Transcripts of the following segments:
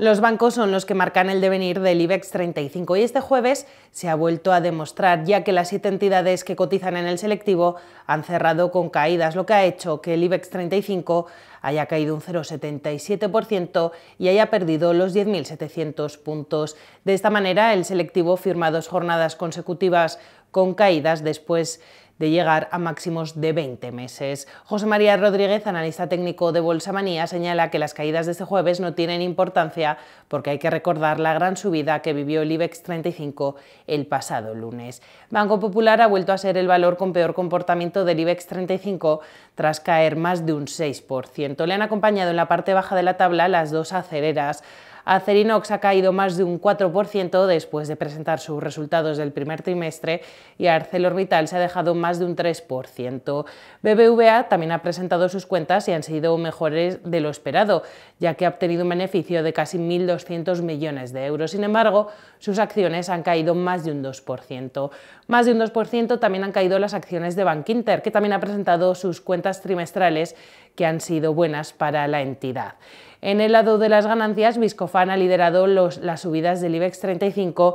Los bancos son los que marcan el devenir del IBEX 35 y este jueves se ha vuelto a demostrar ya que las siete entidades que cotizan en el selectivo han cerrado con caídas, lo que ha hecho que el IBEX 35 haya caído un 0,77% y haya perdido los 10.700 puntos. De esta manera, el selectivo firma dos jornadas consecutivas con caídas después de llegar a máximos de 20 meses. José María Rodríguez, analista técnico de Manía, señala que las caídas de este jueves no tienen importancia porque hay que recordar la gran subida que vivió el IBEX 35 el pasado lunes. Banco Popular ha vuelto a ser el valor con peor comportamiento del IBEX 35 tras caer más de un 6%. Le han acompañado en la parte baja de la tabla las dos acereras Acerinox ha caído más de un 4% después de presentar sus resultados del primer trimestre y ArcelorMittal se ha dejado más de un 3%. BBVA también ha presentado sus cuentas y han sido mejores de lo esperado, ya que ha obtenido un beneficio de casi 1.200 millones de euros. Sin embargo, sus acciones han caído más de un 2%. Más de un 2% también han caído las acciones de Bankinter, que también ha presentado sus cuentas trimestrales que han sido buenas para la entidad. En el lado de las ganancias, Viscofan ha liderado las subidas del IBEX 35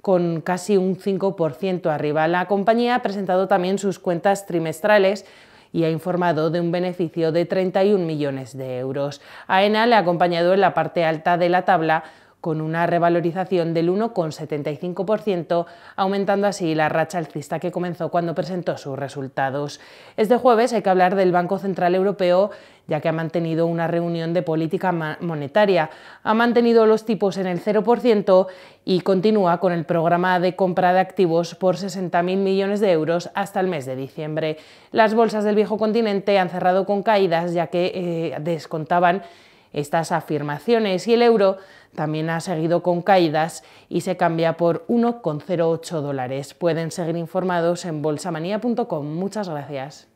con casi un 5% arriba. La compañía ha presentado también sus cuentas trimestrales y ha informado de un beneficio de 31 millones de euros. AENA le ha acompañado en la parte alta de la tabla con una revalorización del 1,75%, aumentando así la racha alcista que comenzó cuando presentó sus resultados. Este jueves hay que hablar del Banco Central Europeo, ya que ha mantenido una reunión de política monetaria. Ha mantenido los tipos en el 0% y continúa con el programa de compra de activos por 60.000 millones de euros hasta el mes de diciembre. Las bolsas del viejo continente han cerrado con caídas, ya que eh, descontaban estas afirmaciones y el euro también ha seguido con caídas y se cambia por 1,08 dólares. Pueden seguir informados en bolsamanía.com. Muchas gracias.